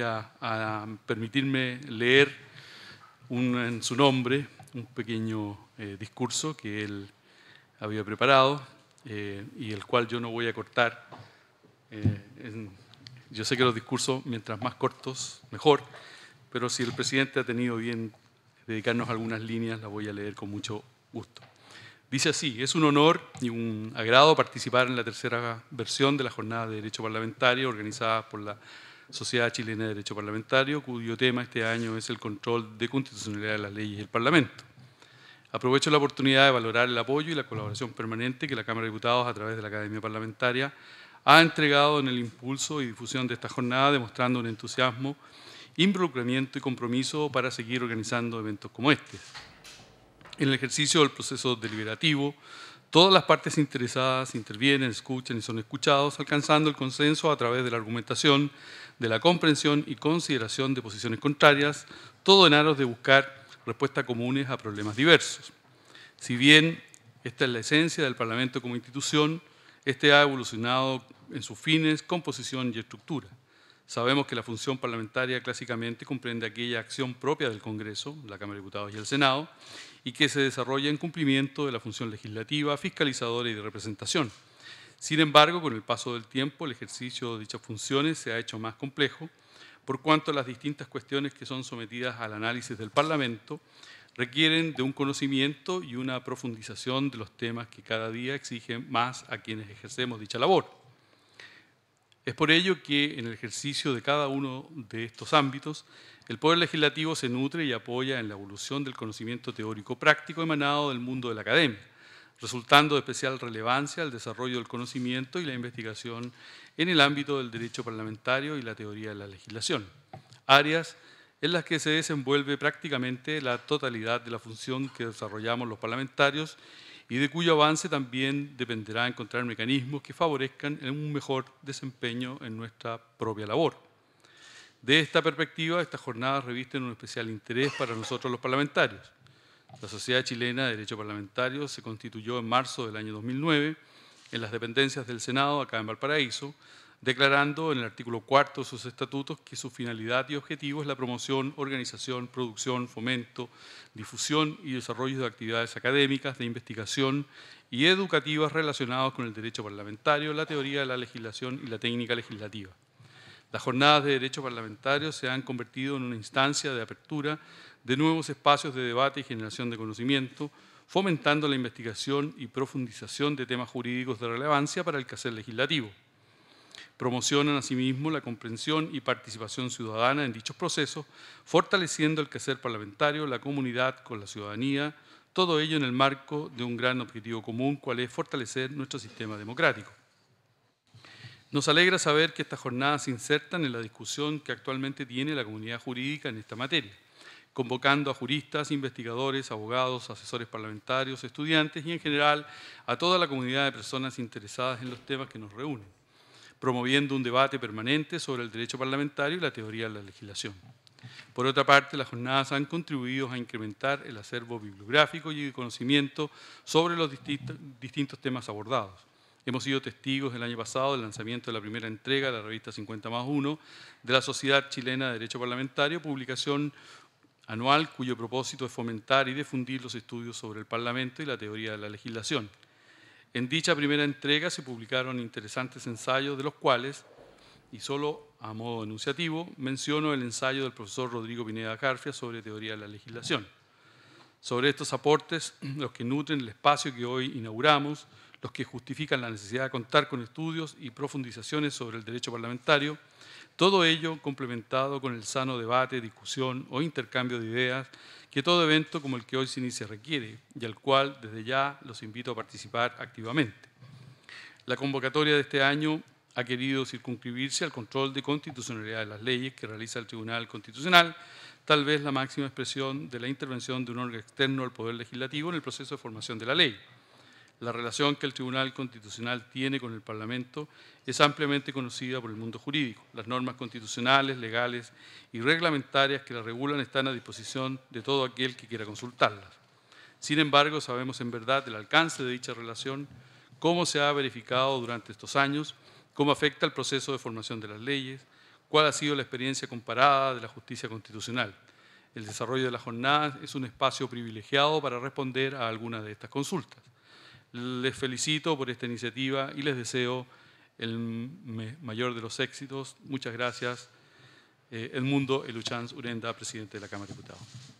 a, permitirme leer en su nombre un pequeño eh, discurso que él había preparado eh, y el cual yo no voy a cortar. Eh, yo sé que los discursos, mientras más cortos, mejor, pero si el presidente ha tenido bien dedicarnos algunas líneas, las voy a leer con mucho gusto. Dice así, es un honor y un agrado participar en la tercera versión de la Jornada de Derecho Parlamentario organizada por la Sociedad Chilena de Derecho Parlamentario, cuyo tema este año es el control de constitucionalidad de las leyes y el Parlamento. Aprovecho la oportunidad de valorar el apoyo y la colaboración permanente que la Cámara de Diputados, a través de la Academia Parlamentaria, ha entregado en el impulso y difusión de esta jornada, demostrando un entusiasmo, involucramiento y compromiso para seguir organizando eventos como este. En el ejercicio del proceso deliberativo, Todas las partes interesadas intervienen, escuchan y son escuchados, alcanzando el consenso a través de la argumentación, de la comprensión y consideración de posiciones contrarias, todo en aros de buscar respuestas comunes a problemas diversos. Si bien esta es la esencia del Parlamento como institución, este ha evolucionado en sus fines, composición y estructura. Sabemos que la función parlamentaria clásicamente comprende aquella acción propia del Congreso, la Cámara de Diputados y el Senado, y que se desarrolla en cumplimiento de la función legislativa, fiscalizadora y de representación. Sin embargo, con el paso del tiempo, el ejercicio de dichas funciones se ha hecho más complejo, por cuanto las distintas cuestiones que son sometidas al análisis del Parlamento requieren de un conocimiento y una profundización de los temas que cada día exigen más a quienes ejercemos dicha labor. Es por ello que en el ejercicio de cada uno de estos ámbitos, el poder legislativo se nutre y apoya en la evolución del conocimiento teórico-práctico emanado del mundo de la academia, resultando de especial relevancia al desarrollo del conocimiento y la investigación en el ámbito del derecho parlamentario y la teoría de la legislación, áreas en las que se desenvuelve prácticamente la totalidad de la función que desarrollamos los parlamentarios y de cuyo avance también dependerá encontrar mecanismos que favorezcan un mejor desempeño en nuestra propia labor. De esta perspectiva, estas jornadas revisten un especial interés para nosotros los parlamentarios. La Sociedad Chilena de Derecho Parlamentario se constituyó en marzo del año 2009 en las dependencias del Senado, acá en Valparaíso, declarando en el artículo cuarto de sus estatutos que su finalidad y objetivo es la promoción, organización, producción, fomento, difusión y desarrollo de actividades académicas, de investigación y educativas relacionadas con el derecho parlamentario, la teoría de la legislación y la técnica legislativa. Las jornadas de derecho parlamentario se han convertido en una instancia de apertura de nuevos espacios de debate y generación de conocimiento, fomentando la investigación y profundización de temas jurídicos de relevancia para el quehacer legislativo Promocionan asimismo la comprensión y participación ciudadana en dichos procesos, fortaleciendo el quehacer parlamentario, la comunidad con la ciudadanía, todo ello en el marco de un gran objetivo común, cual es fortalecer nuestro sistema democrático. Nos alegra saber que estas jornadas se insertan en la discusión que actualmente tiene la comunidad jurídica en esta materia, convocando a juristas, investigadores, abogados, asesores parlamentarios, estudiantes y en general a toda la comunidad de personas interesadas en los temas que nos reúnen promoviendo un debate permanente sobre el derecho parlamentario y la teoría de la legislación. Por otra parte, las jornadas han contribuido a incrementar el acervo bibliográfico y el conocimiento sobre los distintos, temas abordados. Hemos sido testigos el año pasado del lanzamiento de la primera entrega de la revista 50 más 1 de la Sociedad Chilena de Derecho Parlamentario, publicación anual cuyo propósito es fomentar y difundir los estudios sobre el Parlamento y la teoría de la legislación. En dicha primera entrega se publicaron interesantes ensayos, de los cuales, y solo a modo enunciativo, menciono el ensayo del profesor Rodrigo Pineda Carfia sobre teoría de la legislación. Sobre estos aportes, los que nutren el espacio que hoy inauguramos, los que justifican la necesidad de contar con estudios y profundizaciones sobre el derecho parlamentario, todo ello complementado con el sano debate, discusión o intercambio de ideas que todo evento como el que hoy se inicia requiere y al cual desde ya los invito a participar activamente. La convocatoria de este año ha querido circunscribirse al control de constitucionalidad de las leyes que realiza el Tribunal Constitucional, tal vez la máxima expresión de la intervención de un órgano externo al Poder Legislativo en el proceso de formación de la ley. La relación que el Tribunal Constitucional tiene con el Parlamento es ampliamente conocida por el mundo jurídico. Las normas constitucionales, legales y reglamentarias que la regulan están a disposición de todo aquel que quiera consultarlas. Sin embargo, sabemos en verdad el alcance de dicha relación, cómo se ha verificado durante estos años, cómo afecta el proceso de formación de las leyes, cuál ha sido la experiencia comparada de la justicia constitucional. El desarrollo de la jornada es un espacio privilegiado para responder a algunas de estas consultas. Les felicito por esta iniciativa y les deseo el mayor de los éxitos. Muchas gracias. El eh, Mundo, Eluchanz Urenda, presidente de la Cámara de Diputados.